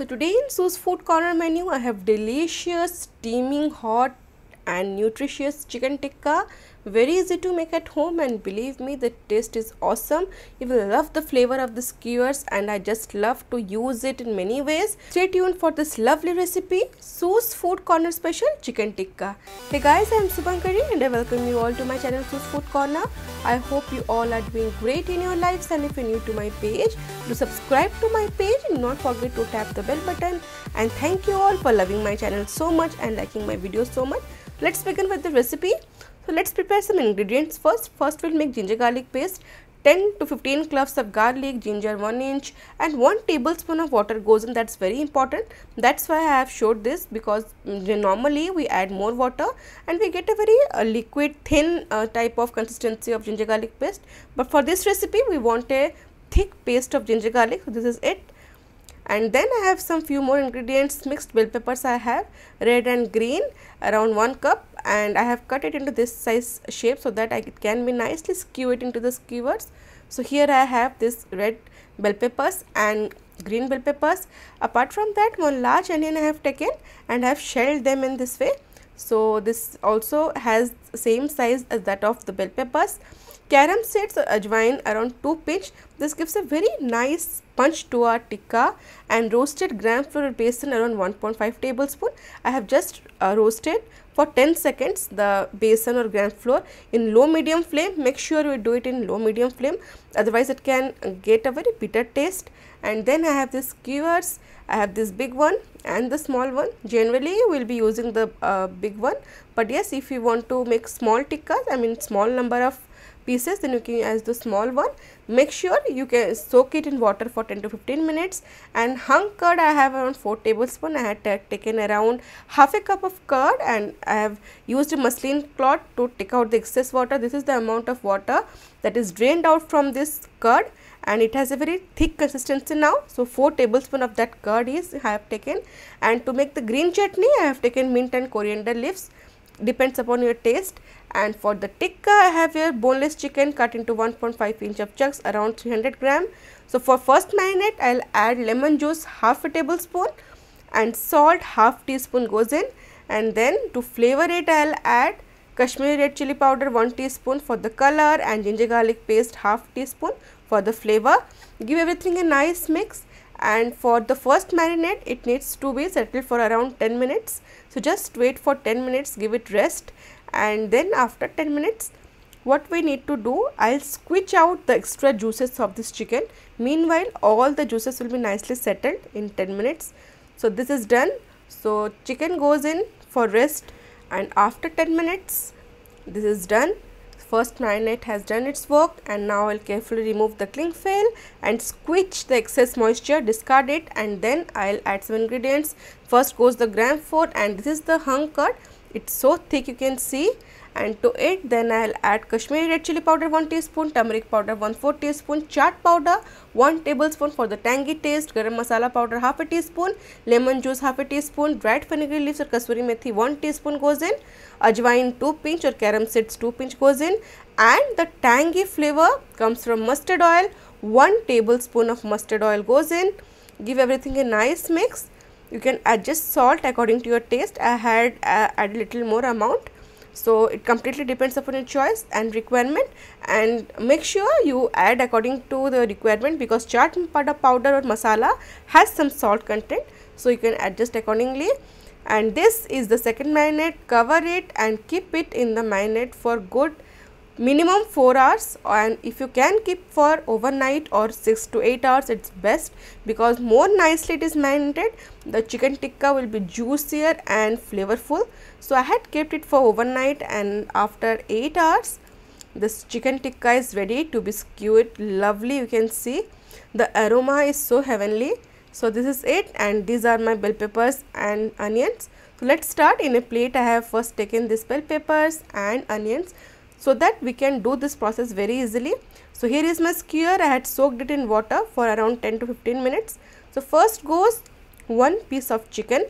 So today in Sue's food corner menu I have delicious steaming hot and nutritious chicken tikka. Very easy to make at home and believe me the taste is awesome. You will love the flavor of the skewers and I just love to use it in many ways. Stay tuned for this lovely recipe Sue's Food Corner Special Chicken Tikka. Hey guys I am Subankari and I welcome you all to my channel Sue's Food Corner. I hope you all are doing great in your lives and if you're new to my page do subscribe to my page and not forget to tap the bell button and thank you all for loving my channel so much and liking my videos so much Let's begin with the recipe. So let's prepare some ingredients first. First we'll make ginger garlic paste. 10 to 15 cloves of garlic, ginger 1 inch and 1 tablespoon of water goes in that's very important. That's why I have showed this because normally we add more water and we get a very uh, liquid thin uh, type of consistency of ginger garlic paste. But for this recipe we want a thick paste of ginger garlic. So this is it and then I have some few more ingredients mixed bell peppers I have red and green around 1 cup and I have cut it into this size shape so that I can be nicely skew it into the skewers so here I have this red bell peppers and green bell peppers apart from that one large onion I have taken and I have shelled them in this way so this also has same size as that of the bell peppers Carom seeds or ajwain around 2 pinch. This gives a very nice punch to our tikka and roasted gram flour basin around 1.5 tablespoon. I have just uh, roasted for 10 seconds the basin or gram flour in low medium flame. Make sure you do it in low medium flame otherwise it can get a very bitter taste and then I have these skewers. I have this big one and the small one. Generally we will be using the uh, big one but yes if you want to make small tikkas I mean small number of pieces then you can use the small one make sure you can soak it in water for 10 to 15 minutes and hung curd i have around 4 tablespoon i had taken around half a cup of curd and i have used a muslin cloth to take out the excess water this is the amount of water that is drained out from this curd and it has a very thick consistency now so 4 tablespoon of that curd is i have taken and to make the green chutney i have taken mint and coriander leaves depends upon your taste and for the tikka I have here boneless chicken cut into 1.5 inch of chunks around 300 gram. So for first marinade I will add lemon juice half a tablespoon and salt half teaspoon goes in and then to flavor it I will add Kashmiri red chili powder 1 teaspoon for the color and ginger garlic paste half teaspoon for the flavor. Give everything a nice mix and for the first marinade it needs to be settled for around 10 minutes so just wait for 10 minutes give it rest and then after 10 minutes what we need to do i'll squeeze out the extra juices of this chicken meanwhile all the juices will be nicely settled in 10 minutes so this is done so chicken goes in for rest and after 10 minutes this is done First marinade has done its work and now I'll carefully remove the cling film and squish the excess moisture, discard it and then I'll add some ingredients. First goes the gram fort and this is the hung cut. It's so thick you can see and to it then I'll add Kashmiri red chili powder 1 teaspoon, turmeric powder 1 4 teaspoon, chaat powder 1 tablespoon for the tangy taste, garam masala powder half a teaspoon, lemon juice half a teaspoon, dried fenugreek leaves or kasuri methi 1 teaspoon goes in, ajwain 2 pinch or carom seeds 2 pinch goes in and the tangy flavor comes from mustard oil 1 tablespoon of mustard oil goes in, give everything a nice mix. You can adjust salt according to your taste. I had uh, add little more amount so it completely depends upon your choice and requirement and make sure you add according to the requirement because chaat masala powder or masala has some salt content so you can adjust accordingly and this is the second marinade cover it and keep it in the marinade for good minimum 4 hours and if you can keep for overnight or 6 to 8 hours it's best because more nicely it is marinated the chicken tikka will be juicier and flavorful so i had kept it for overnight and after 8 hours this chicken tikka is ready to be skewed lovely you can see the aroma is so heavenly so this is it and these are my bell peppers and onions so let's start in a plate i have first taken this bell peppers and onions so that we can do this process very easily. So here is my skewer I had soaked it in water for around 10 to 15 minutes. So first goes one piece of chicken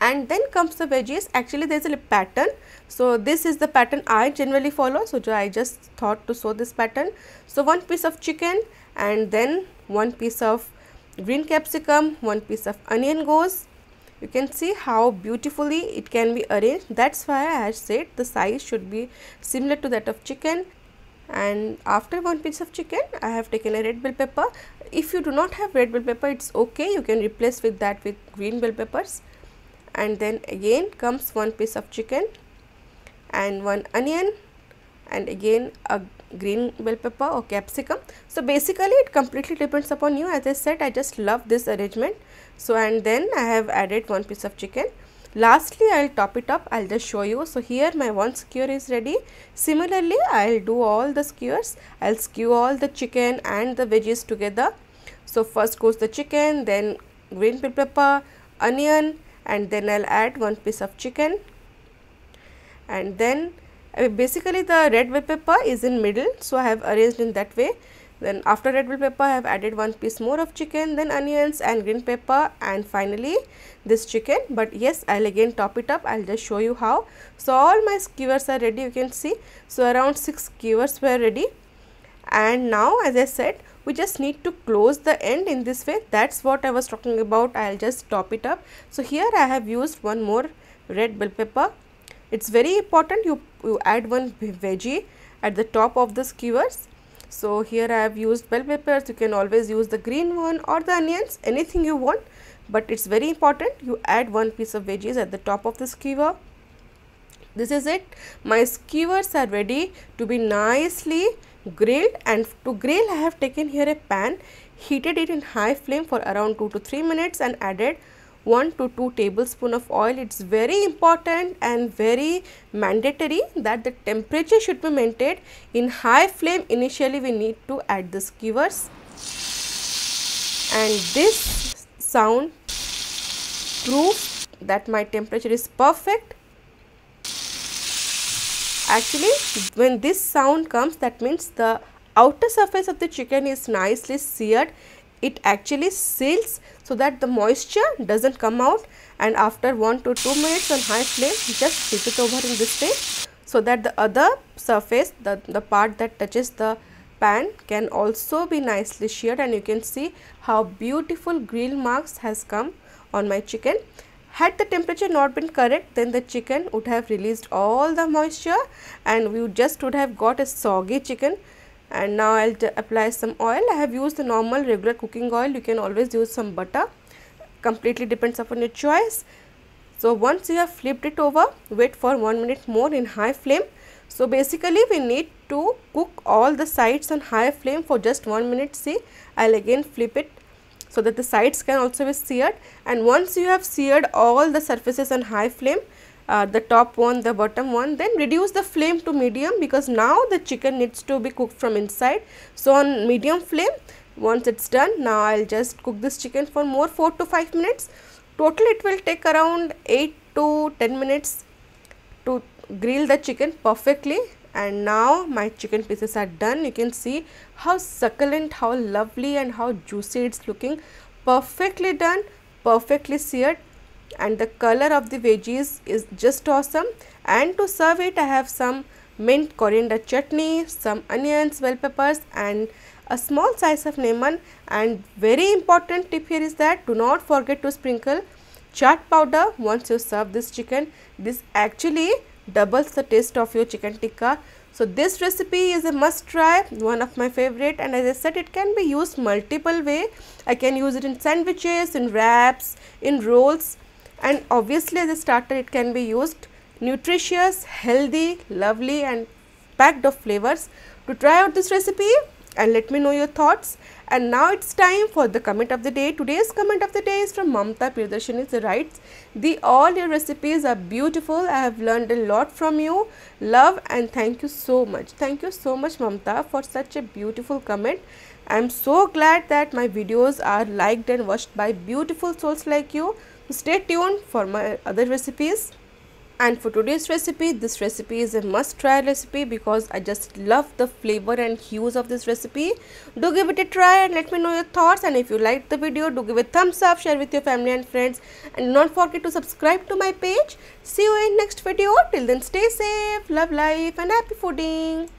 and then comes the veggies actually there is a pattern so this is the pattern I generally follow so I just thought to sew this pattern so one piece of chicken and then one piece of green capsicum one piece of onion goes you can see how beautifully it can be arranged that's why I have said the size should be similar to that of chicken and after one piece of chicken I have taken a red bell pepper if you do not have red bell pepper it's okay you can replace with that with green bell peppers and then again comes one piece of chicken and one onion and again a green bell pepper or capsicum. So basically it completely depends upon you as I said I just love this arrangement. So and then I have added one piece of chicken. Lastly I will top it up I will just show you. So here my one skewer is ready. Similarly I will do all the skewers. I will skew all the chicken and the veggies together. So first goes the chicken then green bell pepper, onion and then I'll add one piece of chicken and then basically the red bell pepper is in middle so I have arranged in that way then after red bell pepper I have added one piece more of chicken then onions and green pepper and finally this chicken but yes I'll again top it up I'll just show you how so all my skewers are ready you can see so around 6 skewers were ready and now as I said we just need to close the end in this way that's what I was talking about I'll just top it up so here I have used one more red bell pepper it's very important you, you add one veggie at the top of the skewers. So here I have used bell peppers. You can always use the green one or the onions, anything you want. But it's very important you add one piece of veggies at the top of the skewer. This is it. My skewers are ready to be nicely grilled and to grill I have taken here a pan, heated it in high flame for around 2 to 3 minutes and added 1 to 2 tablespoon of oil it's very important and very mandatory that the temperature should be maintained in high flame initially we need to add the skewers and this sound proves that my temperature is perfect actually when this sound comes that means the outer surface of the chicken is nicely seared it actually seals so that the moisture doesn't come out and after 1 to 2 minutes on high flame just heat it over in this way so that the other surface the, the part that touches the pan can also be nicely sheared and you can see how beautiful grill marks has come on my chicken had the temperature not been correct then the chicken would have released all the moisture and we just would have got a soggy chicken and now I'll apply some oil I have used the normal regular cooking oil you can always use some butter completely depends upon your choice so once you have flipped it over wait for one minute more in high flame so basically we need to cook all the sides on high flame for just one minute see I'll again flip it so that the sides can also be seared and once you have seared all the surfaces on high flame uh, the top one, the bottom one. Then reduce the flame to medium because now the chicken needs to be cooked from inside. So on medium flame, once it's done, now I'll just cook this chicken for more 4 to 5 minutes. Total it will take around 8 to 10 minutes to grill the chicken perfectly and now my chicken pieces are done you can see how succulent how lovely and how juicy it's looking perfectly done perfectly seared and the color of the veggies is just awesome and to serve it I have some mint coriander chutney, some onions, bell peppers and a small size of lemon and very important tip here is that do not forget to sprinkle chaat powder once you serve this chicken. This actually doubles the taste of your chicken tikka. So this recipe is a must try, one of my favorite and as I said it can be used multiple way. I can use it in sandwiches, in wraps, in rolls and obviously as a starter it can be used nutritious, healthy, lovely and packed of flavors. To try out this recipe and let me know your thoughts. And now it's time for the comment of the day. Today's comment of the day is from Mamta Pirdashini. She writes, "The all your recipes are beautiful. I have learned a lot from you. Love and thank you so much. Thank you so much, Mamta, for such a beautiful comment. I am so glad that my videos are liked and watched by beautiful souls like you. Stay tuned for my other recipes. And for today's recipe, this recipe is a must try recipe because I just love the flavor and hues of this recipe. Do give it a try and let me know your thoughts and if you liked the video, do give a thumbs up, share with your family and friends and don't forget to subscribe to my page. See you in next video. Till then stay safe, love life and happy fooding.